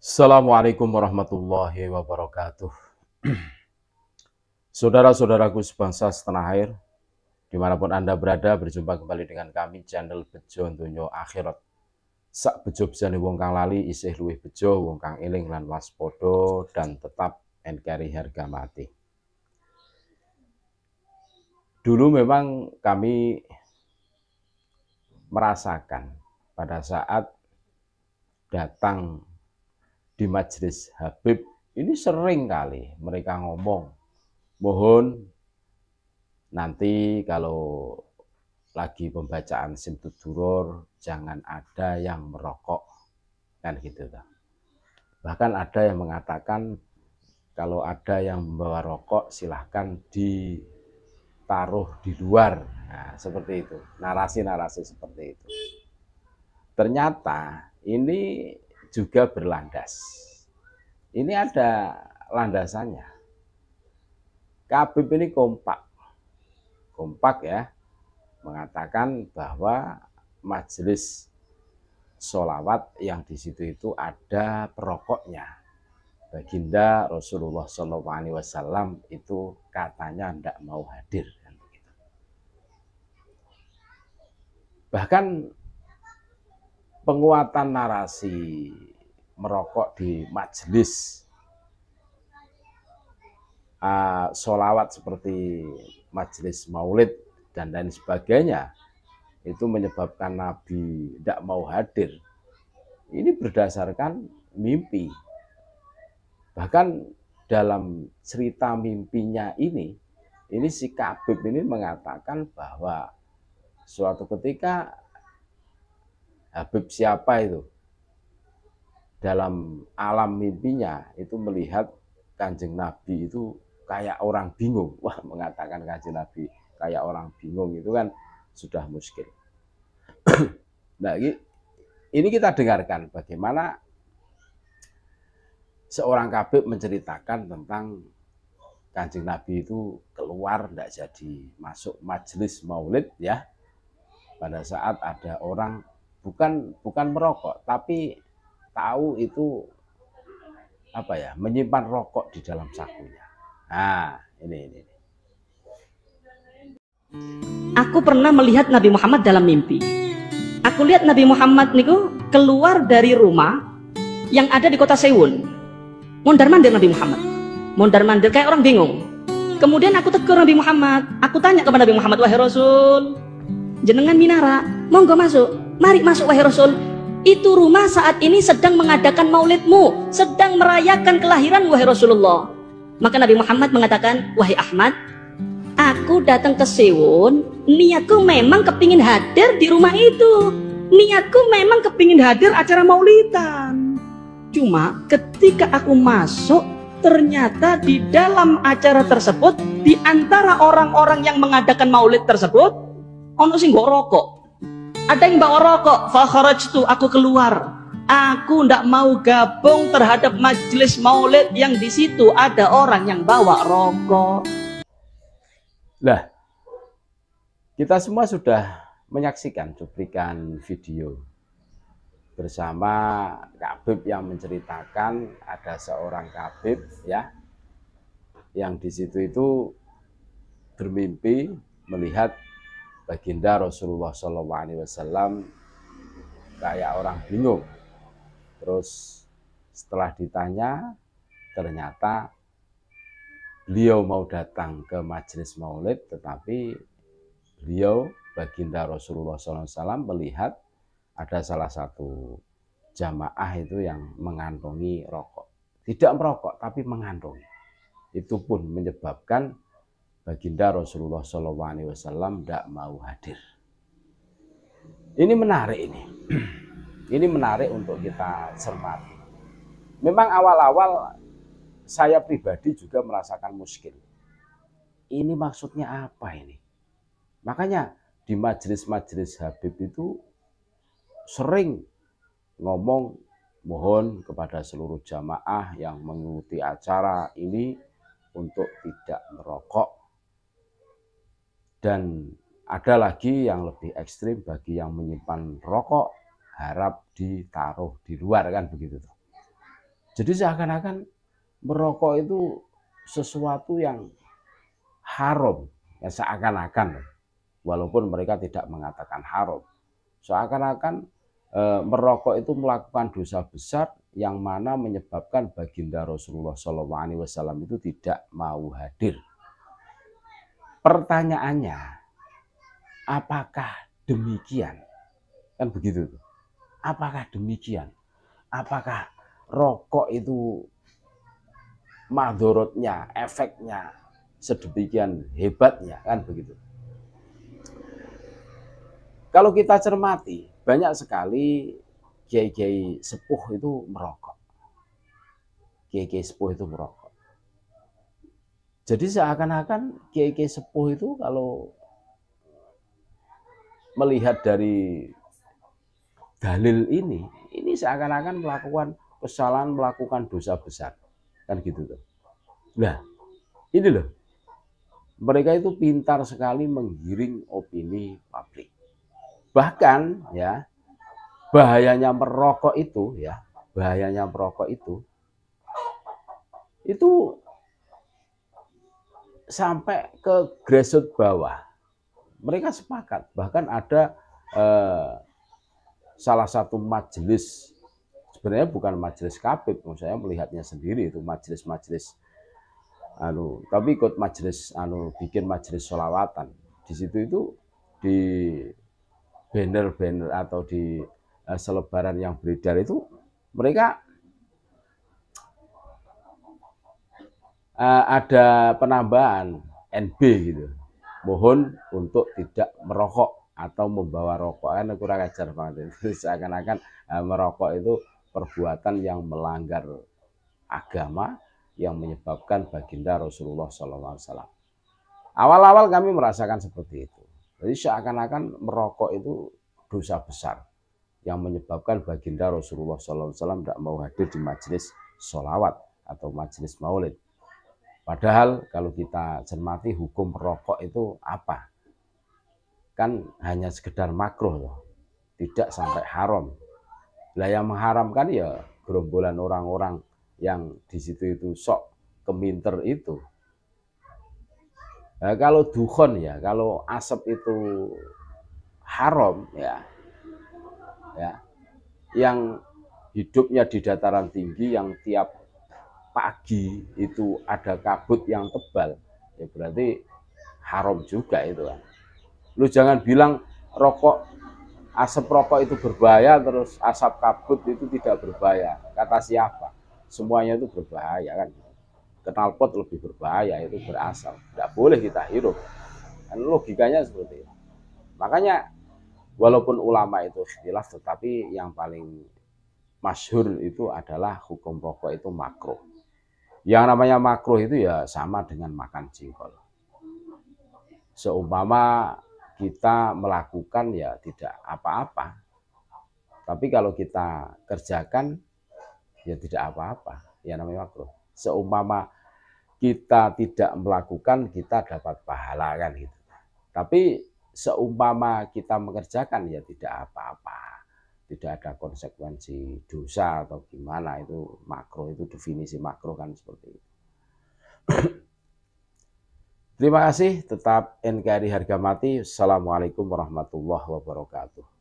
Assalamualaikum warahmatullahi wabarakatuh. Saudara-saudaraku sebangsa setanah air, dimanapun Anda berada, berjumpa kembali dengan kami channel Bejo Dunyo Akhirat. Sak bejo Bejani wong kang lali isih Luih bejo wong kang iling lan waspodo dan tetap NKRI harga mati. Dulu memang kami merasakan pada saat datang di majelis Habib ini sering kali mereka ngomong mohon nanti kalau lagi pembacaan simtud jangan ada yang merokok kan gitu kan bahkan ada yang mengatakan kalau ada yang membawa rokok silahkan ditaruh di luar nah, seperti itu narasi-narasi seperti itu ternyata ini juga berlandas. Ini ada landasannya. Kabib ini kompak. Kompak ya, mengatakan bahwa majelis solawat yang di situ itu ada perokoknya. Baginda Rasulullah SAW itu katanya tidak mau hadir. Kan Bahkan penguatan narasi merokok di majelis uh, ah, solawat seperti majelis maulid dan lain sebagainya itu menyebabkan Nabi tidak mau hadir. Ini berdasarkan mimpi. Bahkan dalam cerita mimpinya ini, ini si Kabib ini mengatakan bahwa suatu ketika Habib siapa itu? Dalam alam mimpinya itu melihat kanjeng Nabi itu kayak orang bingung. Wah mengatakan kanjeng Nabi kayak orang bingung itu kan sudah muskil. nah ini kita dengarkan bagaimana seorang kabib menceritakan tentang kanjeng Nabi itu keluar tidak jadi masuk majelis maulid ya pada saat ada orang bukan bukan merokok tapi tahu itu apa ya menyimpan rokok di dalam sakunya nah ini ini aku pernah melihat Nabi Muhammad dalam mimpi aku lihat Nabi Muhammad niku keluar dari rumah yang ada di kota Sewun mondar mandir Nabi Muhammad mondar mandir kayak orang bingung kemudian aku tegur Nabi Muhammad aku tanya kepada Nabi Muhammad wahai Rasul jenengan minara monggo masuk Mari masuk wahai Rasul. Itu rumah saat ini sedang mengadakan maulidmu, sedang merayakan kelahiran wahai Rasulullah. Maka Nabi Muhammad mengatakan, wahai Ahmad, aku datang ke Sewun, niatku memang kepingin hadir di rumah itu. Niatku memang kepingin hadir acara maulidan. Cuma ketika aku masuk, ternyata di dalam acara tersebut, di antara orang-orang yang mengadakan maulid tersebut, ono sing rokok ada yang bawa rokok, itu aku keluar. Aku tidak mau gabung terhadap majelis maulid yang di situ ada orang yang bawa rokok. Lah, kita semua sudah menyaksikan cuplikan video bersama Kabib yang menceritakan ada seorang Kabib ya yang di situ itu bermimpi melihat baginda Rasulullah SAW kayak orang bingung. Terus setelah ditanya, ternyata beliau mau datang ke majelis maulid, tetapi beliau baginda Rasulullah SAW melihat ada salah satu jamaah itu yang mengantongi rokok. Tidak merokok, tapi mengantongi. Itu pun menyebabkan baginda Rasulullah SAW tidak mau hadir. Ini menarik ini, ini menarik untuk kita cermati. Memang awal-awal saya pribadi juga merasakan muskil. Ini maksudnya apa ini? Makanya di majelis-majelis Habib itu sering ngomong mohon kepada seluruh jamaah yang mengikuti acara ini untuk tidak merokok dan ada lagi yang lebih ekstrim bagi yang menyimpan rokok harap ditaruh di luar kan begitu. tuh. Jadi seakan-akan merokok itu sesuatu yang haram ya seakan-akan walaupun mereka tidak mengatakan haram seakan-akan e, merokok itu melakukan dosa besar yang mana menyebabkan baginda Rasulullah SAW itu tidak mau hadir Pertanyaannya, apakah demikian? Kan begitu. Apakah demikian? Apakah rokok itu madorotnya, efeknya sedemikian hebatnya? Kan begitu. Kalau kita cermati, banyak sekali kiai-kiai sepuh itu merokok. Kiai-kiai sepuh itu merokok jadi seakan-akan kiai-kiai sepuh itu kalau melihat dari dalil ini, ini seakan-akan melakukan kesalahan, melakukan dosa besar. Kan gitu tuh. Nah, ini loh. Mereka itu pintar sekali menggiring opini publik. Bahkan ya, bahayanya merokok itu ya, bahayanya merokok itu itu sampai ke grassroots bawah. Mereka sepakat, bahkan ada eh, salah satu majelis sebenarnya bukan majelis kapit, saya melihatnya sendiri itu majelis-majelis anu, tapi ikut majelis anu bikin majelis solawatan. Di situ itu di banner-banner atau di eh, selebaran yang beredar itu mereka uh, ada penambahan NB gitu. Mohon untuk tidak merokok atau membawa rokok kan kurang ajar banget itu seakan-akan uh, merokok itu perbuatan yang melanggar agama yang menyebabkan baginda Rasulullah SAW. Awal-awal kami merasakan seperti itu. Jadi seakan-akan merokok itu dosa besar yang menyebabkan baginda Rasulullah SAW tidak mau hadir di majelis sholawat atau majelis maulid. Padahal kalau kita cermati hukum rokok itu apa? Kan hanya sekedar makruh, tidak sampai haram. Lah yang mengharamkan ya gerombolan orang-orang yang di situ itu sok keminter itu. Nah, kalau duhon ya, kalau asap itu haram ya, ya, yang hidupnya di dataran tinggi yang tiap pagi itu ada kabut yang tebal, ya berarti haram juga itu kan. Lu jangan bilang rokok asap rokok itu berbahaya terus asap kabut itu tidak berbahaya. Kata siapa? Semuanya itu berbahaya kan. Kenal pot lebih berbahaya itu berasap. Tidak boleh kita hirup. Kan logikanya seperti itu. Makanya walaupun ulama itu ikhtilaf tetapi yang paling masyhur itu adalah hukum pokok itu makruh. Yang namanya makro itu ya sama dengan makan jengkol. Seumpama kita melakukan ya tidak apa-apa. Tapi kalau kita kerjakan ya tidak apa-apa. Ya namanya makro. Seumpama kita tidak melakukan kita dapat pahala kan gitu. Tapi seumpama kita mengerjakan ya tidak apa-apa tidak ada konsekuensi dosa atau gimana itu makro itu definisi makro kan seperti itu. Terima kasih, tetap NKRI harga mati. Assalamualaikum warahmatullahi wabarakatuh.